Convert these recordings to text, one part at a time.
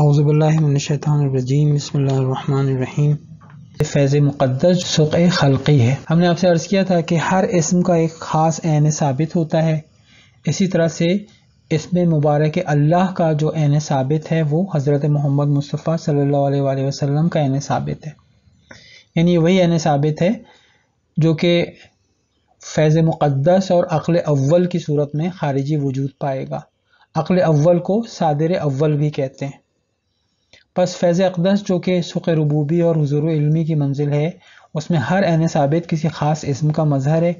अज़बिल्लाशैतरजीम बसमीम फैज़ मुक़दस सुक़ खलकी है हमने आपसे अर्ज़ किया था कि हर इसम का एक ख़ास एन साबित होता है इसी तरह से इसम मुबारक अल्लाह का जो एन साबित है वो हज़रत मोहम्मद मुस्तफ़ा सल्ला वसम का एन साबित है यानी वही एन साबित है जो कि फैज़ मुक़दस और अक़ल अव्वल की सूरत में ख़ारिजी वजूद पाएगा अक़ल अव्वल को सादर अव्वल भी कहते हैं बस फैज़ अकदस जो कि सुख रबूबी और हजूर इलमी की मंजिल है उसमें हर एन साबित किसी ख़ास इसम का मजहर है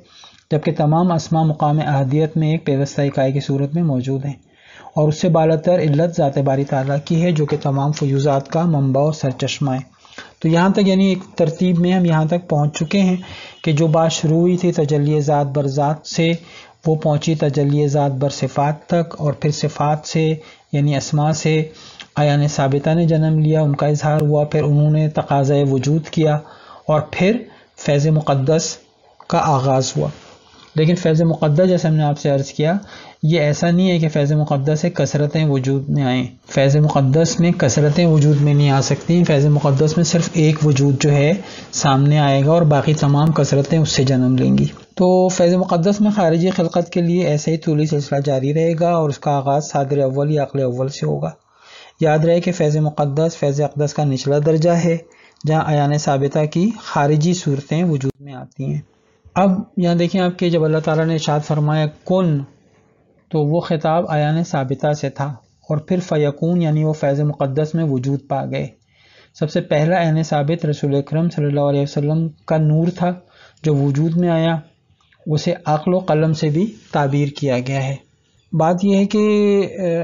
जबकि तमाम असमा मुकाम अहदियत में एक पेवस्ता इकाई की सूरत में मौजूद हैं और उससे बालतर इल्लत ज़ात बारी ताला की है जो कि तमाम फ्यूज़ात का मंबा और सरचश्मा है तो यहाँ तक यानी एक तरतीब में हम यहाँ तक पहुँच चुके हैं कि जो बात शुरू हुई थी तजलिय ज़ात बर ज़ात से वो पहुँची तजलिय ज़ात बर सिफ़ात तक और फिर सिफ़ात से यानी असमा से ने साबिता ने जन्म लिया उनका इजहार हुआ फिर उन्होंने तकाज़ वजूद किया और फिर फैज़ मुक़दस का आगाज़ हुआ लेकिन फैज़ मुक़दस जैसे हमने आपसे अर्ज़ किया ये ऐसा नहीं है कि फ़ैज़ मुक़दस से कसरतें वजूद में आएँ फ़ैज़ मुक़दस में कसरतें वजूद में नहीं आ सकती फ़ैज़ मुक़दस में सिर्फ एक वजूद जो है सामने आएगा और बाकी तमाम कसरतें उससे जन्म लेंगी तो फैज़ मुक़दस में खारिजी खिलकत के लिए ऐसे ही तूली सिलसिला जारी रहेगा और उसका आगाज़ सादर अव्वल या अकल अव्वल से होगा याद रहे कि फैज़ मुक़दस फैज़ अकदस का निचला दर्जा है जहाँ अयान साबिता की खारिजी सूरतें वजूद में आती हैं अब यहाँ देखें आपके जब अल्लाह ताला ने इशाद फरमाया कन तो वो ख़िताब अयान साबिता से था और फिर फ़यकून यानी वो फैज़ मुक़दस में वजूद पा गए सबसे पहला अन साबित रसूल अक्रम सल्ला वसम का नूर था जो वजूद में आया उसे अक्ल कलम से भी ताबीर किया गया है बात यह है कि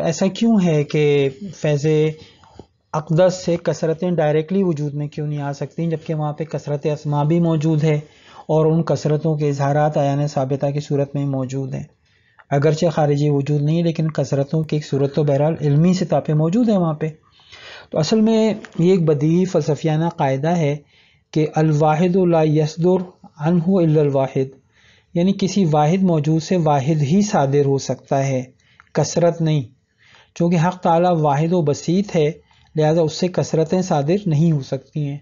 ऐसा क्यों है कि फैज़ अकदस से कसरतें डायरेक्टली वजूद में क्यों नहीं आ सकती जबकि वहाँ पे कसरत असमा भी मौजूद है और उन कसरतों के इजहारात आयान सबता की सूरत में मौजूद हैं अगरचे खारिजी वजूद नहीं लेकिन कसरतों की सूरत तो बहरहाल इलमी सतह पर मौजूद है वहाँ पर तो असल में ये एक बदी फ़लसफियाना कायदा है कि अलवाद यसदुर अनहु यानी किसी वाहिद मौजूद से वाहिद ही सादिर हो सकता है कसरत नहीं चूँकि हक़ ताला वाहिद व बसीत है लिहाजा उससे कसरतें सादिर नहीं हो सकती हैं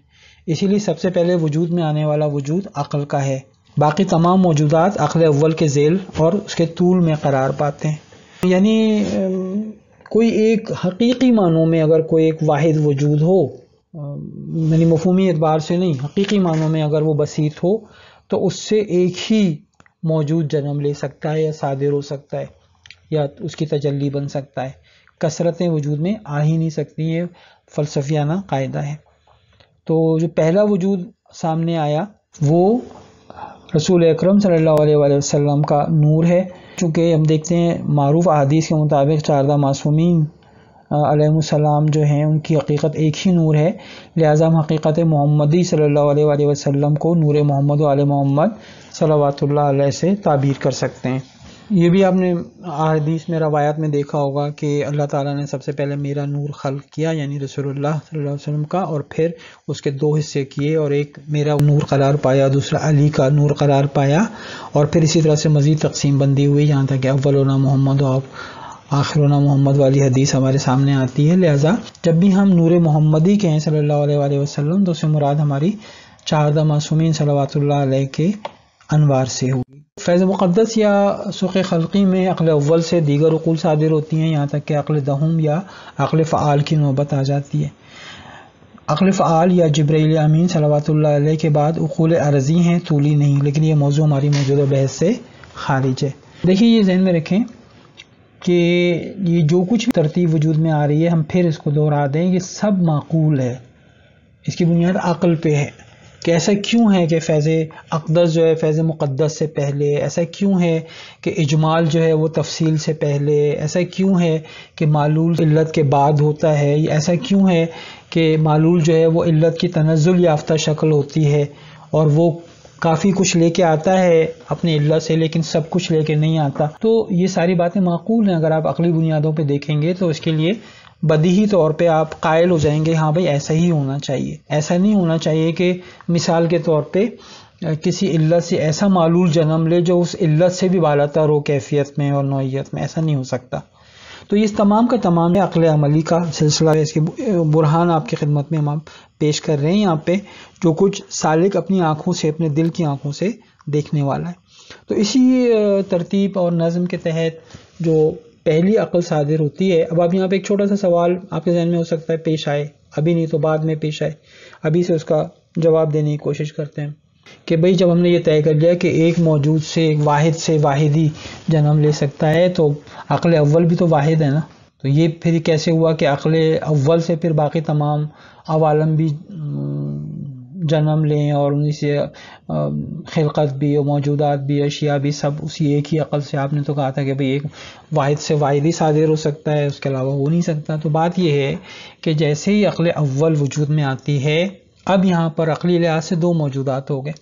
इसीलिए सबसे पहले वजूद में आने वाला वजूद अक़ल का है बाकी तमाम मौजूदात अक़ल अव्वल के जेल और उसके तूल में करार पाते हैं यानी कोई एक हकीकी मानों में अगर कोई एक वाहिद वजूद हो यानी मफहमी एतबार से नहीं हकीकी मानों में अगर वो बसीत हो तो उससे एक ही मौजूद जन्म ले सकता है या सादिर हो सकता है या उसकी तजल्ली बन सकता है कसरतें वजूद में आ ही नहीं सकती ये फ़लसफियाना कायदा है तो जो पहला वजूद सामने आया वो रसूल अक्रम वसल्लम का नूर है चूँकि हम देखते हैं मरूफ़ अदीस के मुताबिक शारदा मासूमी आलम जो हैं उनकी हकीकत एक ही नूर है लिहाजा हम हकीकत मोहम्मदी सल्ला वसम को नूर मोहम्मद आल मोहम्मद सलावतुल्ल से ताबीर कर सकते हैं ये भी आपने अदीस में रवायात में देखा होगा कि अल्लाह ताला ने सबसे पहले मेरा नूर खल किया यानी रसूलुल्लाह सल्लल्लाहु अलैहि वसल्लम का और फिर उसके दो हिस्से किए और एक मेरा नूर करार पाया दूसरा अली का नूर करार पाया और फिर इसी तरह से मज़ीद तकसीम बंदी हुई यहाँ तक कि अव्वलना मोहम्मद और आखिरना मोहम्मद वाली हदीस हमारे सामने आती है लिहाजा जब भी हम नूर मोहम्मदी के हैं सल्ला वसम तो उससे मुराद हमारी चारदा मासूमिन सलावतुल्ल के अनवार से हुई फैज़ मुक़दस या सुख खलकी में अकल अव्वल से दीगर अकूल सादिर होती हैं यहाँ तक कि अकल दहम या अकल फ़ाल की नौबत आ जाती है अकल फ़ाल या जब्रैल अमीन सलावतुल्ला के बाद अकूल अर्जी हैं तूली नहीं लेकिन ये मौजू हमारी मौजूदा बहस से खारिज है देखिए ये जहन में रखें कि ये जो कुछ तरतीब वजूद में आ रही है हम फिर इसको दोहरा दें ये सब माकूल है इसकी बुनियाद अकल पे है कि ऐसा क्यों है कि फैज़ अकदस जो है फैज़ मुक़दस से पहले ऐसा क्यों है कि इजमाल जो है वो तफसील से पहले ऐसा क्यों है कि मालूल इल्लत के बाद होता है ऐसा क्यों है कि मालूल जो है वो इल्लत की तनजुल याफ्ता शक्ल होती है और वो काफ़ी कुछ लेके आता है अपने इल्ला से लेकिन सब कुछ लेके नहीं आता तो ये सारी बातें माकूल हैं अगर आप अकली बुनियादों पे देखेंगे तो इसके लिए बदी तौर पे आप कायल हो जाएंगे हाँ भाई ऐसा ही होना चाहिए ऐसा नहीं होना चाहिए कि मिसाल के तौर पे किसी इल्लत से ऐसा मालूल जन्म ले जो उस इल्लत से भी बालातर हो कैफियत में और नोयत में ऐसा नहीं हो सकता तो ये तमाम का तमाम अकल अमली का सिलसिला है इसके बुरहान आपकी खिदमत में हम आप पेश कर रहे हैं यहाँ पे जो कुछ सालिक अपनी आँखों से अपने दिल की आँखों से देखने वाला है तो इसी तरतीब और नज़म के तहत जो पहली अकल सादिर होती है अब आप यहाँ पे एक छोटा सा सवाल आपके जहन में हो सकता है पेश आए अभी नहीं तो बाद में पेश आए अभी से उसका जवाब देने की कोशिश करते हैं कि भाई जब हमने ये तय कर लिया कि एक मौजूद से एक वाहिद से वाहिदी जन्म ले सकता है तो अकल अव्वल भी तो वाहिद है ना तो ये फिर कैसे हुआ कि अकल अव्वल से फिर बाकी तमाम अवालम भी जन्म लें और उन्हीं से खिलकत भी और मौजूदात भी अशिया भी सब उसी एक ही अकल से आपने तो कहा था कि भाई एक वाहिद से वाहिद ही साजिर हो सकता है उसके अलावा हो नहीं सकता तो बात यह है कि जैसे ही अकल अव्वल वजूद में आती है अब यहाँ पर अकली लिहाज से दो मौजूदात हो गए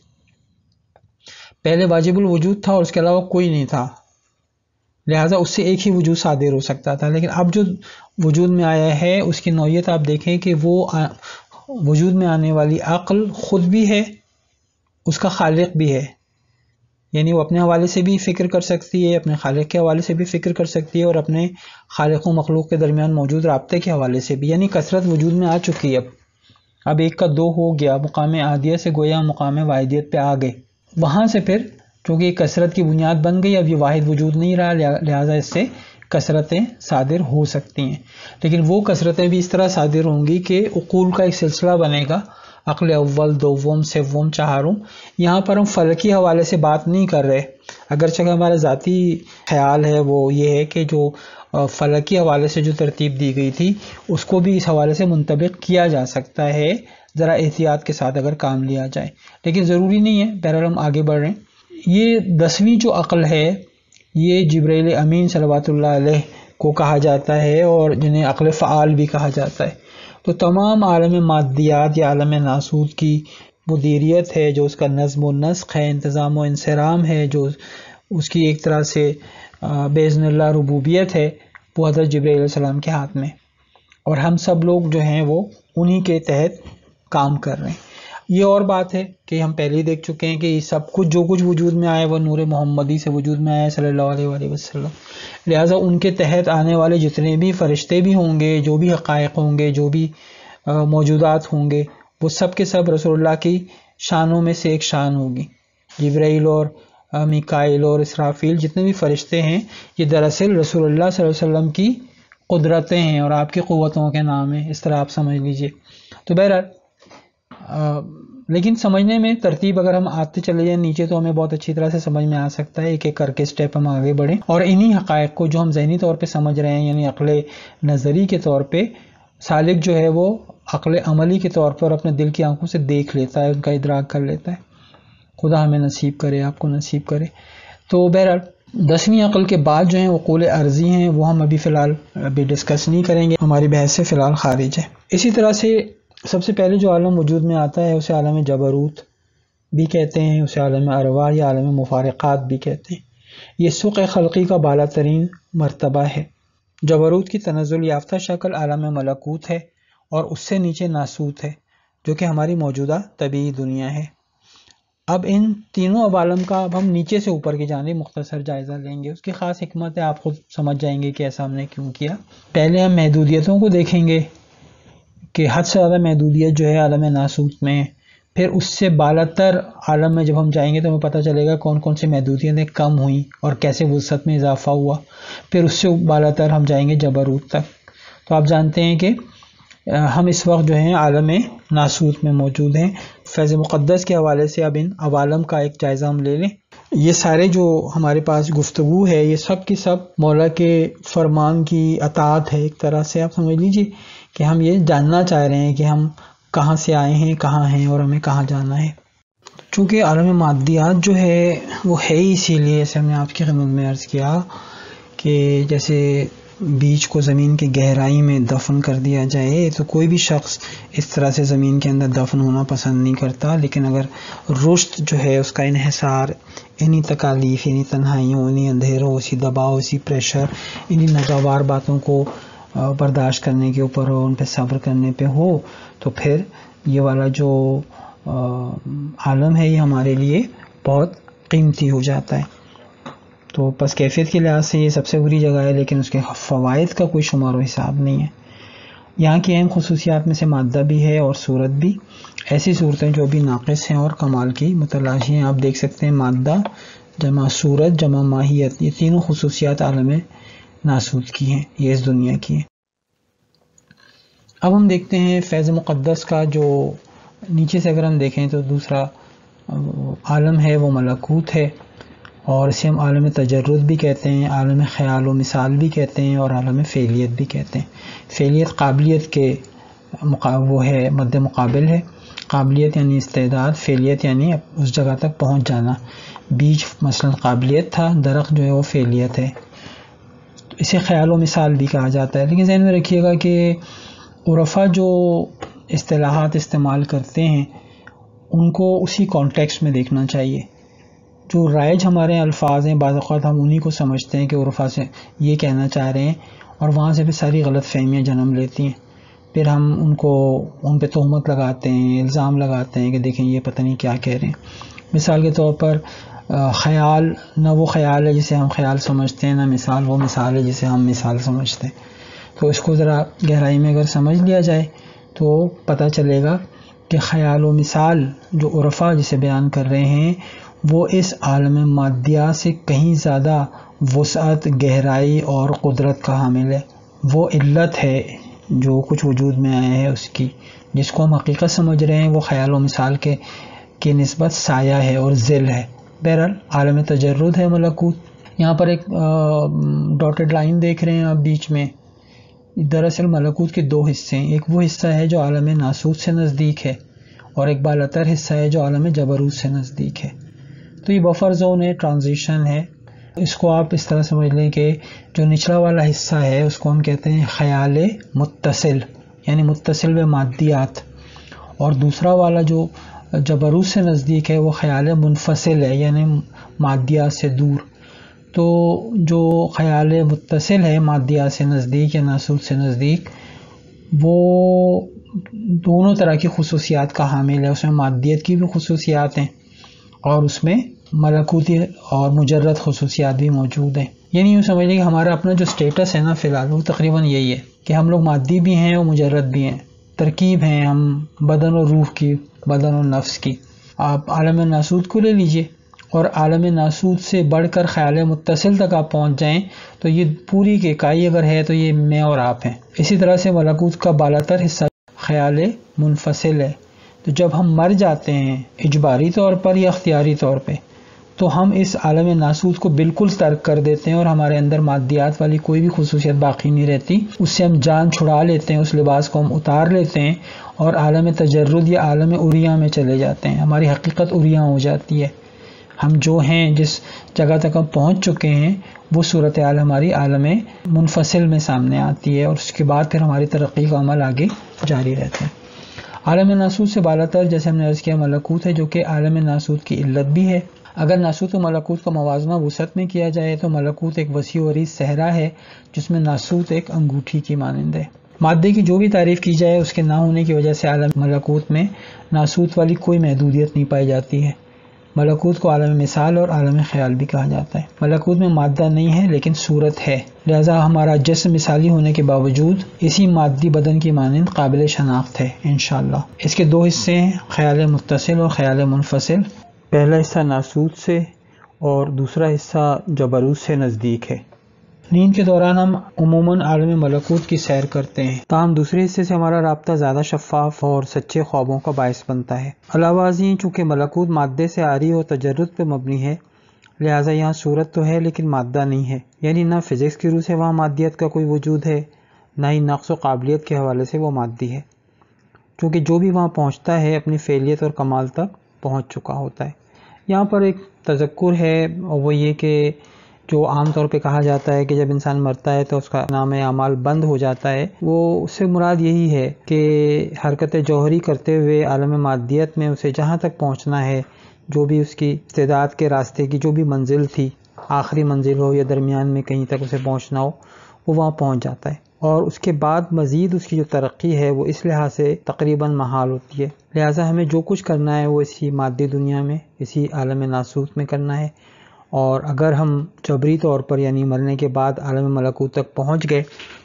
पहले वाजिबुल वजूद था और उसके अलावा कोई नहीं था लिहाजा उससे एक ही वजूद सादिर हो सकता था लेकिन अब जो वजूद में आया है उसकी नौीयत आप देखें कि वो वजूद में आने वाली अक्ल ख़ुद भी है उसका खालिक भी है यानी वो अपने हवाले से भी फ़िक्र कर सकती है अपने खालिक के हवाले से भी फ़िक्र कर सकती है और अपने खालिक व मखलूक के दरमियान मौजूद रबते के हवाले से भी यानी कसरत वजूद में आ चुकी है अब अब एक का दो हो गया मुकाम आदिया से गोया मुकाम वाहदियत पे आ गए वहाँ से फिर चूँकि कसरत की बुनियाद बन गई अब ये वाहिद वजूद नहीं रहा लिहाजा इससे कसरतें सादिर हो सकती हैं लेकिन वो कसरतें भी इस तरह सादिर होंगी कि उकूल का एक सिलसिला बनेगा अकल अव्वल दोवम सेवम चाहूँ यहाँ पर हम फलकी हवाले से बात नहीं कर रहे अगरचे हमारा ज़ाती ख्याल है वो ये है कि जो फलकी हवाले से जो तरतीब दी गई थी उसको भी इस हवाले से मुंतब किया जा सकता है ज़रा एहतियात के साथ अगर काम लिया जाए लेकिन ज़रूरी नहीं है बहरहाल हम आगे बढ़ रहे हैं ये दसवीं जो अकल है ये जबरील अमीन सलावतुल्ला को कहा जाता है और जिन्हें अकल फ़ाल भी कहा जाता है तो तमाम आलम मादियात या आलम नासूद की मदीरीत है जो उसका नज़म व नस्क है इंतज़ाम व इंसराम है जो उसकी एक तरह से बेजनल्ला रबूबियत है वो हज़रत जब्राम के हाथ में और हम सब लोग जो हैं वो उन्हीं के तहत काम कर रहे हैं ये और बात है कि हम पहले ही देख चुके हैं कि सब कुछ जो कुछ वजूद में आया वह नूर मोहम्मदी से वजूद में आया सल्लल्लाहु अलैहि वसल्लम लिहाजा उनके तहत आने वाले जितने भी फरिश्ते भी होंगे जो भी हकायक होंगे जो भी मौजूदात होंगे वो सब के सब रसोल्ला की शानों में से एक शान होगी जब्राइल और मिकाइल और इसराफील जितने भी फरिश्ते हैं ये दरअसल रसोल्ला वसलम की कुदरतें हैं और आपकी क़वतों के नाम हैं इस तरह आप समझ लीजिए तो बहरहाल लेकिन समझने में तरतीब अगर हम आते चले जाए नीचे तो हमें बहुत अच्छी तरह से समझ में आ सकता है एक एक करके स्टेप हम आगे बढ़ें और इन्हीं हक़ को जो हम जहनी तौर पर समझ रहे हैं यानी अकल नज़री के तौर पर सालिक जो है वो अकल अमली के तौर पर अपने दिल की आंखों से देख लेता है उनका इदराक कर लेता है खुदा हमें नसीब करे आपको नसीब करे तो बहरहाल दसवीं अकल के बाद जो हैं वकूल अर्जी हैं वो हम अभी फ़िलहाल अभी डिस्कस नहीं करेंगे हमारी बहस से फ़िलहाल खारिज है इसी तरह से सबसे पहले जो आलम वजूद में आता है उसे आलम जबरूत भी कहते हैं उसे आलम अरवा या आलम मुफारक़ात भी कहते हैं ये सुख खलकी का बाला तरीन मरतबा है जबरूत की तनजुल याफ्ता शक्ल आलम मलकूत है और उससे नीचे नासूत है जो कि हमारी मौजूदा तबी दुनिया है अब इन तीनों अबालम का अब हम नीचे से ऊपर की जाने मुख्तसर जायज़ा लेंगे उसकी ख़ास हमत है आप खुद समझ जाएंगे कि ऐसा हमने क्यों किया पहले हम महदूदियतों को देखेंगे कि हद से ज़्यादा महदूदियत जो है आलम नासूत में फिर उससे बालतर आलम में जब हम जाएंगे तो हमें पता चलेगा कौन कौन सी महदूदियतें कम हुई और कैसे वसत में इजाफा हुआ फिर उससे बालतर हम जाएंगे जबरूत तक तो आप जानते हैं कि हम इस वक्त जो हैं आलम नासूत में मौजूद हैं फैज़ मुक़दस के हवाले से अब इन अवालम का एक जायज़ा हम ले लें ये सारे जो हमारे पास गुफ्तु है ये सब की सब मौला के फरमान की अतात है एक तरह से आप समझ लीजिए कि हम ये जानना चाह रहे हैं कि हम कहाँ से आए हैं कहाँ हैं और हमें कहाँ जाना है चूँकि आलम मादियात जो है वो है ही इसीलिए ऐसे हमने आपकी खिदमत में अर्ज़ किया कि जैसे बीज को ज़मीन की गहराई में दफन कर दिया जाए तो कोई भी शख्स इस तरह से ज़मीन के अंदर दफन होना पसंद नहीं करता लेकिन अगर रुश्त जो है उसका इहसार इन्हीं तकालीफ इन्हीं तन्हाइयों इन्हीं अंधेरों उसी दबाव उसी प्रेशर इन्हीं नजावार बातों को बर्दाश्त करने के ऊपर हो उन पर सब्र करने पे हो तो फिर ये वाला जो आलम है ये हमारे लिए बहुत कीमती हो जाता है तो बस कैफियत के लिहाज से ये सबसे बुरी जगह है लेकिन उसके फ़वाद का कोई शुमार हिसाब नहीं है यहाँ की अहम खसूसियात में से मादा भी है और सूरत भी ऐसी सूरतें जो भी नाक़स हैं और कमाल की मतलाशी हैं आप देख सकते हैं मादा जमा सूरत जमा माहियत ये तीनों खसूसियात आलम नासूत की हैं ये इस दुनिया की हैं अब हम देखते हैं फैज़ मुक़दस का जो नीचे से अगर हम देखें तो दूसरा आलम है वो मलकूत है और इसे हम आलम तजर्रद भी कहते हैं आलम ख्याल व मिसाल भी कहते हैं और आलम फेलियत भी कहते हैं फेलियत काबिलियत के वो है मद मुकाबल है काबिलियत यानी इस्तेदाद फेलियत यानी उस जगह तक पहुंच जाना बीज मसलन काबिलियत था दरख्त जो है वो फेलियत है इसे ख्याल मिसाल भी कहा जाता है लेकिन जहन में रखिएगा कि उरफा जो असलाहत इस्तेमाल करते हैं उनको उसी कॉन्टेक्स्ट में देखना चाहिए जो राइज हमारे अल्फाज हैं बात हम उन्हीं को समझते हैं कि उर्फा से ये कहना चाह रहे हैं और वहाँ से भी सारी गलत फहमियाँ जन्म लेती हैं फिर हम उनको उन पर तहमत लगाते हैं इल्ज़ाम लगाते हैं कि देखें ये पता नहीं क्या कह रहे हैं मिसाल के तौर पर ख्याल ना वो ख्याल है जिसे हम ख्याल समझते हैं ना मिसाल वो मिसाल है जिसे हम मिसाल समझते हैं तो इसको ज़रा गहराई में अगर समझ लिया जाए तो पता चलेगा कि ख्याल व मिसाल जो उर्फ़ा जिसे बयान कर रहे हैं वो इस आलम मादिया से कहीं ज़्यादा वसअत गहराई और कुदरत का हामिल है वो इल्लत है जो कुछ वजूद में आया है उसकी जिसको हम हकीकत समझ रहे हैं वो ख्याल व मिसाल के के नस्बत साया है और जिल है बहरहाल आलम तजरद है मलकूत यहाँ पर एक डॉटेड लाइन देख रहे हैं आप बीच में दरअसल मलकूत के दो हिस्से हैं एक वो हिस्सा है जो आलम नासूद से नज़दीक है और एक बालतर हिस्सा है जो आलम जबरूद से नज़दीक है तो ये बफर जोन है ट्रांजिशन है इसको आप इस तरह समझ लें कि जो निचला वाला हिस्सा है उसको हम कहते हैं ख्याल मुतसिल यानी मुतसिल व मादियात और दूसरा वाला जो जबरू से नज़दीक है वो ख्याल मुनफसल है यानी मादिया से दूर तो जो ख्याल मुतसिल है मादिया से नज़दीक या नसूल से नज़दीक वो दोनों तरह की खसूसियात का हामिल है उसमें मादियत की भी खसूसियात हैं और उसमें मलकूती और मुजरद खसूसियात भी मौजूद हैं यानी यूँ समझिए कि हमारा अपना जो स्टेटस है ना फ़िलहाल वो तकरीबन यही है कि हम लोग मादी भी हैं और मुजरद भी हैं तरकीब हैं हम बदन और रूह की बदन और नफ्स की आप आलम नासूद को ले लीजिए और आलम नासूद से बढ़कर ख्याल मुतसिल तक आप पहुंच जाएं तो ये पूरी की इकाई अगर है तो ये मैं और आप हैं इसी तरह से मलकूत का बालातर हिस्सा ख्याल मुनफसिल है तो जब हम मर जाते हैं इजबारी तौर पर या अख्तियारी तौर पर तो हम इस आलम नासूस को बिल्कुल तर्क कर देते हैं और हमारे अंदर मादियात वाली कोई भी खसूसियत बाकी नहीं रहती उससे हम जान छुड़ा लेते हैं उस लिबास को हम उतार लेते हैं और आलम तजरद या आलम उरिया में चले जाते हैं हमारी हकीकत उरिया हो जाती है हम जो हैं जिस जगह तक हम पहुँच चुके हैं वो सूरत आल हमारी आलम मुनफसल में सामने आती है और उसके बाद फिर हमारी तरक्की का अमल आगे जारी रहता है आलम नासूद से बालातर जैसे हमने अर्ज़ किया मलकूत है जो कि आलम नासूद की इल्लत भी है अगर नासूत मलकूत का मवाजना वसत में किया जाए तो मलकूत एक वसी वरी सहरा है जिसमें नासूत एक अंगूठी की मानंद है मादे की जो भी तारीफ की जाए उसके ना होने की वजह से आलम मलकूत में नासूत वाली कोई महदूदियत नहीं पाई जाती है मलकूत को आलम मिसाल और आलम ख्याल भी कहा जाता है मलकूत में मादा नहीं है लेकिन सूरत है लिहाजा हमारा जस मिसाली होने के बावजूद इसी मादी बदन की मानंद काबिल शनाख्त है इन इसके दो हिस्से हैं ख्याल मुतसिल और ख्याल मुनफसिल पहला हिस्सा नासूद से और दूसरा हिस्सा जबरूत से नज़दीक है नींद के दौरान हम उमूमन आलम मलकूत की सैर करते हैं ताहम दूसरे हिस्से से हमारा रबता ज़्यादा शफाफ और सच्चे ख्वाबों का बायस बनता है अलावाजी चूँकि मलकूत मादे से आरी और तजरद पर मबनी है लिहाजा यहाँ सूरत तो है लेकिन मादा नहीं है यानी ना फिज़िक्स की रूह से वहाँ मादियत का कोई वजूद है ना ही नक्स व काबिलियत के हवाले से वो मादी है चूँकि जो भी वहाँ पहुँचता है अपनी फेलियत और कमाल तक पहुंच चुका होता है यहाँ पर एक तजक्र है वो ये कि जो आम तौर पे कहा जाता है कि जब इंसान मरता है तो उसका नाम अमाल बंद हो जाता है वो उससे मुराद यही है कि हरकत जौहरी करते हुए आलम मादियत में उसे जहाँ तक पहुँचना है जो भी उसकी इस्तेदाद के रास्ते की जो भी मंजिल थी आखिरी मंजिल हो या दरमियान में कहीं तक उसे पहुँचना हो वो वहाँ पहुँच जाता है और उसके बाद मज़ीद उसकी जो तरक्की है वो इस लिहाज से तकरीबन महाल होती है लिहाजा हमें जो कुछ करना है वो इसी मादी दुनिया में इसी आलम नासूत में करना है और अगर हम जबरी तौर पर यानी मरने के बाद आलम मलकूत तक पहुँच गए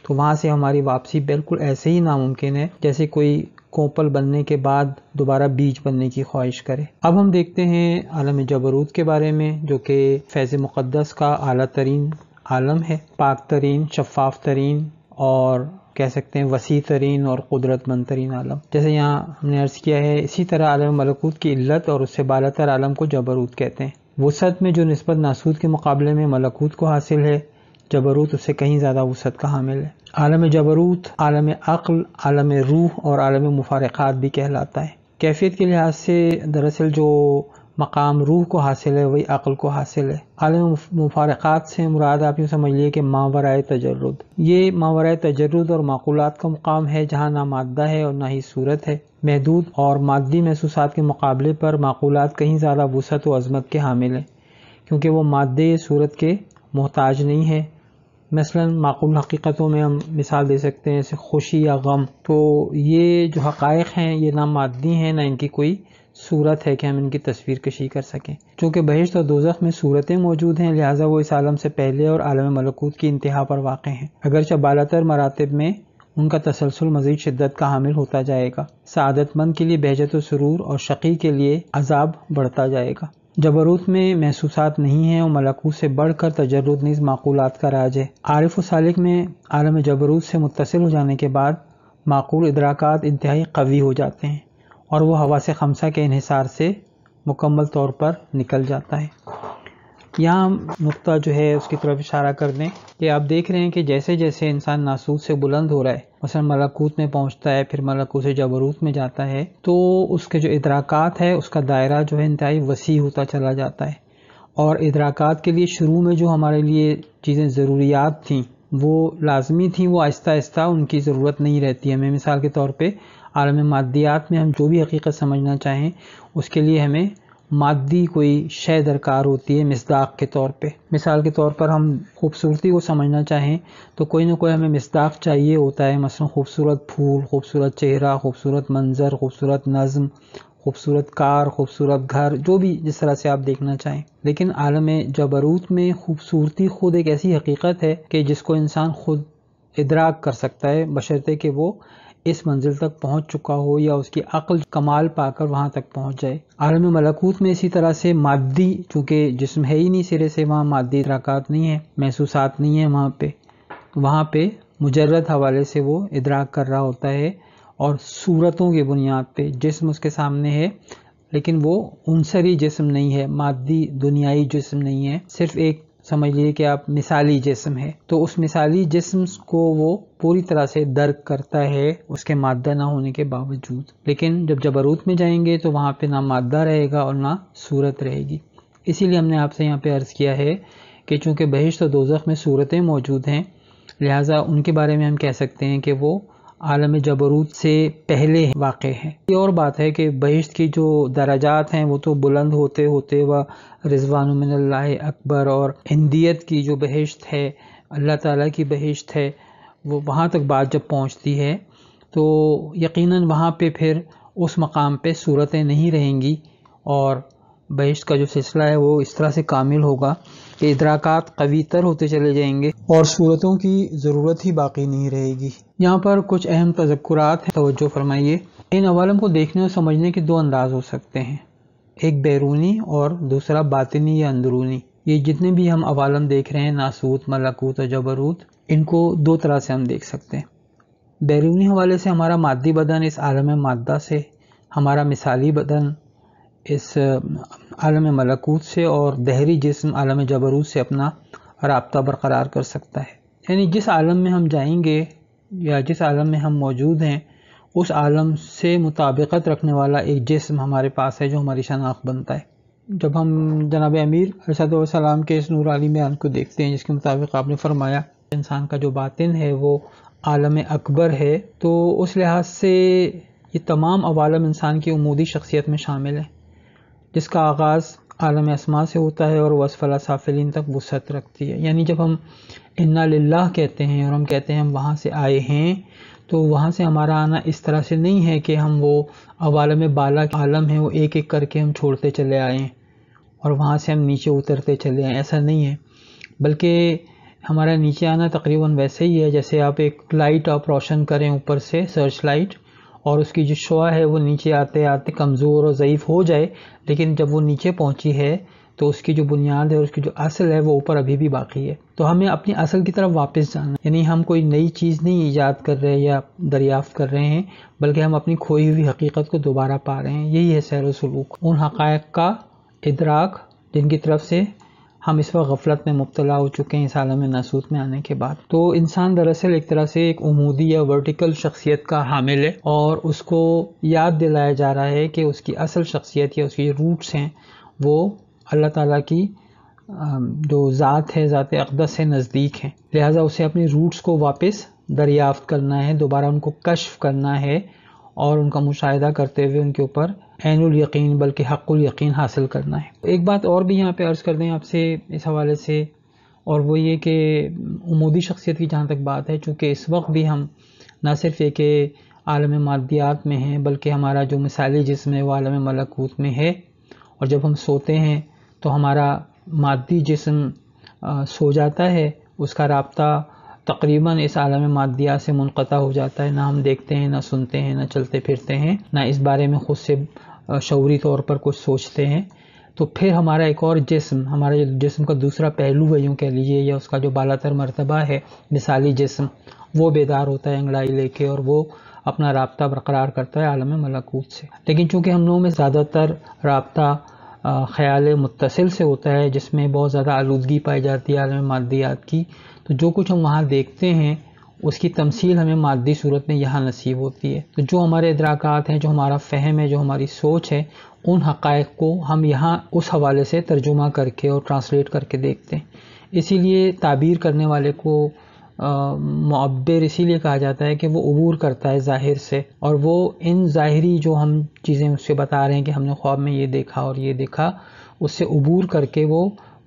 तो वहाँ से हमारी वापसी बिल्कुल ऐसे ही नामुमकिन है जैसे कोई कोपल बनने के बाद दोबारा बीज बनने की ख्वाहिश करे अब हम देखते हैं आलम जबरूत के बारे में जो कि फैज़ मुक़दस का अली तरीन आलम है पाक तरीन शफाफ तरीन और कह सकते हैं वसी तरीन और कुदरतमंद तरीन आलम जैसे यहाँ हमने अर्ज़ किया है इसी तरह आलम मलकूत की इल्लत और उससे बालतर आलम को जबरूत कहते हैं वसत में जो नस्बत नासूद के मुकाबले में मलकूत को हासिल है जबरूत उससे कहीं ज़्यादा वसत का हामिल है आलम जबरूत आलम अक्ल आलम रूह और आलम मुफारक भी कहलाता है कैफियत के लिहाज से दरअसल जो मकाम रूह को हासिल है वही अक़ल को हासिल है आलम मुफारक़ात से मुराद आप यूँ समझिए कि मावरा तजरद ये मावरा तजरद और माकूलत का मुकाम है जहाँ ना मादा है और ना ही सूरत है महदूद और मादी महसूस के मुकाबले पर माकूलत कहीं ज़्यादा वसत व अजमत के हामिल हैं क्योंकि वो मादे सूरत के मोहताज नहीं है मसलन माकूल हकीक़तों में हम मिसाल दे सकते हैं जैसे खुशी या गम तो ये जो हक़ हैं ये ना मादी हैं ना इनकी कोई सूरत है कि हम इनकी तस्वीर कशी कर सकें चूँकि बहिश्त और दोजख में सूरतें मौजूद हैं लिहाजा वो इस आलम से पहले और आलम मलकूत की इंतहा पर वाक़ हैं अगरचे बालातर मरातब में उनका तसलसल मजीद शिद्दत का हामिल होता जाएगा सदतमंद के लिए बहजत सरूर और शकी के लिए अजाब बढ़ता जाएगा जबरूत में महसूस नहीं है और मलकूत से बढ़कर तजरद नीज माकूलत का राज है आरिफ सालिक में आलम जबरूत से मुतसर हो जाने के बाद माकूल इदराक इंतहाई कवी हो जाते हैं और वो हवा से खमसा के इहिसार से मुकम्मल तौर पर निकल जाता है यहाँ नुकता जो है उसकी तरफ इशारा कर दें कि आप देख रहे हैं कि जैसे जैसे इंसान नासूस से बुलंद हो रहा है मसलन मलाकूत में पहुँचता है फिर मलाकूत से जबरूत में जाता है तो उसके जो इदराकत है उसका दायरा जो है इंतहाई वसी होता चला जाता है और इदराकत के लिए शुरू में जो हमारे लिए चीज़ें ज़रूरियात थी वो लाजमी थी वो आहिस्ता आहिस्ता उनकी ज़रूरत नहीं रहती हमें मिसाल के तौर पर आलम मादियात में हम जो भी हकीकत समझना चाहें उसके लिए हमें मादी कोई शय दरकार होती है मसदाक के तौर पे मिसाल के तौर पर हम खूबसूरती को समझना चाहें तो कोई ना कोई हमें मसदाक चाहिए होता है मसलन खूबसूरत फूल खूबसूरत चेहरा खूबसूरत मंज़र खूबसूरत नज़म खूबसूरत कार खूबसूरत घर जो भी जिस तरह से आप देखना चाहें लेकिन आलम जबरूत में खूबसूरती खुद एक ऐसी हकीकत है कि जिसको इंसान खुद इदराक कर सकता है बशर्ते कि वो इस मंजिल तक पहुंच चुका हो या उसकी अक्ल कमाल पाकर वहां तक पहुंच जाए आलम मलकूत में इसी तरह से मादी चूँकि जिसम है ही नहीं सिरे से वहाँ मादी इदराकत नहीं है महसूसात नहीं है वहाँ पे वहाँ पे मुजरद हवाले से वो इदराक कर रहा होता है और सूरतों की बुनियाद पे जिसम उसके सामने है लेकिन वो उनसरी जिसम नहीं है मादी दुनियाई जिसम नहीं है सिर्फ एक समझिए कि आप मिसाली जिसम है तो उस मिसाली जिसम को वो पूरी तरह से दर्क करता है उसके मादा ना होने के बावजूद लेकिन जब जबरूत में जाएंगे तो वहाँ पे ना मादा रहेगा और ना सूरत रहेगी इसीलिए हमने आपसे यहाँ पे अर्ज़ किया है कि चूँकि बहिश्त तो दोजख में सूरतें मौजूद हैं लिहाजा उनके बारे में हम कह सकते हैं कि वो आलम जबरूत से पहले वाक़ है ये और बात है कि बहिश्त की जो दराजात हैं वो तो बुलंद होते होते व रिजवानमिन अकबर और हिंदीत की जो बहिश्त है अल्लाह ताला की बहिश्त है वो वहाँ तक बात जब पहुँचती है तो यकीनन वहाँ पे फिर उस मकाम पे सूरतें नहीं रहेंगी और बहिश्त का जो सिलसिला है वो इस तरह से कामिल होगा कि इदराकात कवीतर होते चले जाएंगे और सूरतों की ज़रूरत ही बाकी नहीं रहेगी यहाँ पर कुछ अहम तजक्रात हैं तोज्जो फरमाइए इन अवालम को देखने और समझने के दो अंदाज हो सकते हैं एक बैरूनी और दूसरा बातनी या अंदरूनी ये जितने भी हम अवालम देख रहे हैं नासूत मलकूत और जबरूत इनको दो तरह से हम देख सकते हैं बैरूनी हवाले से हमारा मादी बदन इस आलम मादा से हमारा मिसाली बदन इस आलम मलकूत से और दहरी जिसम आलम जबरूत से अपना रबता बरकरार कर सकता है यानी जिस आलम में हम जाएंगे या जिस आलम में हम मौजूद हैं उस आलम से मुताबिकत रखने वाला एक जिसम हमारे पास है जो हमारी शनाख्त बनता है जब हम जनाब अमीर अरसदाम के इस नूरानी बयान को देखते हैं जिसके मुताबिक आपने फरमाया इंसान का जो बातिन है वो आलम अकबर है तो उस लिहाज से ये तमाम अवालम इंसान की उमूदी शख्सियत में शामिल है जिसका आगाज़ आलम आसमां से होता है और वसफला साफिलन तक वसत रखती है यानी जब हम इन्ना लाह कहते हैं और हम कहते हैं हम वहाँ से आए हैं तो वहाँ से हमारा आना इस तरह से नहीं है कि हम वो अवालम बाला आलम है वो एक एक करके हम छोड़ते चले आए हैं और वहाँ से हम नीचे उतरते चले आए ऐसा नहीं है बल्कि हमारा नीचे आना तकरीबन वैसे ही है जैसे आप एक लाइट आप रोशन करें ऊपर से सर्च लाइट और उसकी जो शुआ है वो नीचे आते आते कमज़ोर और ज़यीफ़ हो जाए लेकिन जब वो नीचे पहुँची है तो उसकी जो बुनियाद है उसकी जो असल है वो ऊपर अभी भी बाकी है तो हमें अपनी असल की तरफ वापस जाना यानी हम कोई नई चीज़ नहीं ईजाद कर रहे या दरियाफ़ कर रहे हैं बल्कि हम अपनी खोई हुई हकीकत को दोबारा पा रहे हैं यही है सैर सलूक उन हक़ का इदराक जिनकी तरफ से हम इस वक्त गफलत में मुबतला हो चुके हैं इस आलम नसूत में आने के बाद तो इंसान दरअसल एक तरह से एक उमूदी या वर्टिकल शख्सियत का हामिल है और उसको याद दिलाया जा रहा है कि उसकी असल शख्सियत या उसकी रूट्स हैं वो अल्लाह ताला की जो ज़ात है ज़ात अकदस से नज़दीक हैं लिहाजा उसे अपनी रूट्स को वापस दरियाफ्त करना है दोबारा उनको कशफ करना है और उनका मुशाह करते हुए उनके ऊपर ऐन यकीन बल्कि हक़ुल यकीन हासिल करना है एक बात और भी यहाँ पे अर्ज़ कर दें आपसे इस हवाले से और वो ये कि उमूदी शख्सियत की जहाँ तक बात है चूँकि इस वक्त भी हम ना सिर्फ एक आलम मादियात में हैं बल्कि हमारा जो मिसाली जिसम है वो आलम मलकूत में है और जब हम सोते हैं तो हमारा मादी जिसम सो जाता है उसका रबता तकरीबन इस आलम मादिया से मुनक़ा हो जाता है ना हम देखते हैं ना सुनते हैं ना चलते फिरते हैं ना इस बारे में खुद से शौरी तौर पर कुछ सोचते हैं तो फिर हमारा एक और जिस्म हमारा जो जिस्म का दूसरा पहलू है यूँ कह लीजिए या उसका जो बालातर मरतबा है मिसाली जिस्म वो बेदार होता है अंगड़ाई लेके और वो अपना रबता बरकरार करता है आलम मलाकूत से लेकिन चूँकि हम लोगों में ज़्यादातर रबता ख्याल मुतसिल से होता है जिसमें बहुत ज़्यादा आलूदगी पाई जाती है आलम मादियात की तो जो कुछ हम वहाँ देखते हैं उसकी तमसील हमें मादी सूरत में यहाँ नसीब होती है तो जो हमारे अदराकात हैं जो हमारा फ़हम है जो हमारी सोच है उन हक़ को हम यहाँ उस हवाले से तर्जुमा करके और ट्रांसलेट करके देखते हैं इसीलिए ताबीर करने वाले को मब्बर इसीलिए कहा जाता है कि वो अबूर करता है ज़ाहिर से और वो इन ज़ाहरी जो हम चीज़ें उससे बता रहे हैं कि हमने ख्वाब में ये देखा और ये देखा उससे अबूर करके वो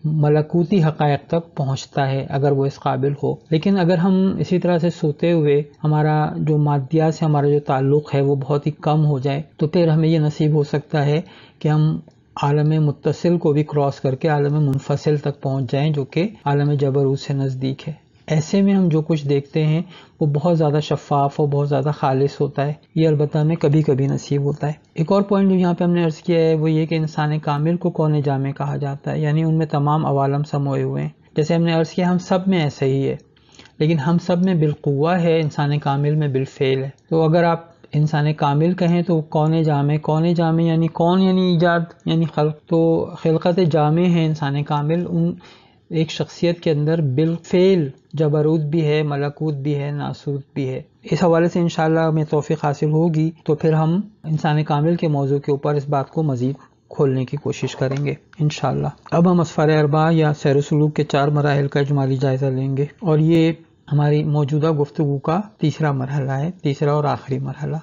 मलकूती हकायक तक पहुंचता है अगर वो इस काबिल हो लेकिन अगर हम इसी तरह से सोते हुए हमारा जो मादिया से हमारा जो ताल्लुक़ है वो बहुत ही कम हो जाए तो फिर हमें ये नसीब हो सकता है कि हम आलम मुतसिल को भी क्रॉस करके आलम मुनफसिल तक पहुंच जाएं जो कि आलम जबरूत से नज़दीक है ऐसे में हम जो कुछ देखते हैं वो बहुत ज़्यादा शफाफ और बहुत ज़्यादा खालिश होता है ये अलबत्त हमें कभी कभी नसीब होता है एक और पॉइंट जो यहाँ पे हमने अर्ज़ किया है वो ये कि इंसान कामिल को कौन जामे कहा जाता है यानी उनमें तमाम अवालम समोए हुए हैं जैसे हमने अर्ज़ किया हम सब में ऐसे ही है लेकिन हम सब में बिलकुआ है इंसान कामिल में बिलफेल है तो अगर आप इंसान कामिल कहें तो कौन जामे कौन जामे यानी कौन यानी ईजाद यानी खल तो खिलकत जामे हैं इंसान कामिल उन एक शख्सियत के अंदर बिलफेल जबरूद भी है मलकूत भी है नासूत भी है इस हवाले से इनशाला में तोफ़ी हासिल होगी तो फिर हम इंसान कामिल के मौजू के ऊपर इस बात को मज़ीद खोलने की कोशिश करेंगे इन अब हम असफ़ार अरबा या सैर सलूक के चार मराहल का जमाली जायज़ा लेंगे और ये हमारी मौजूदा गुफ्तु का तीसरा मरहला है तीसरा और आखिरी मरहला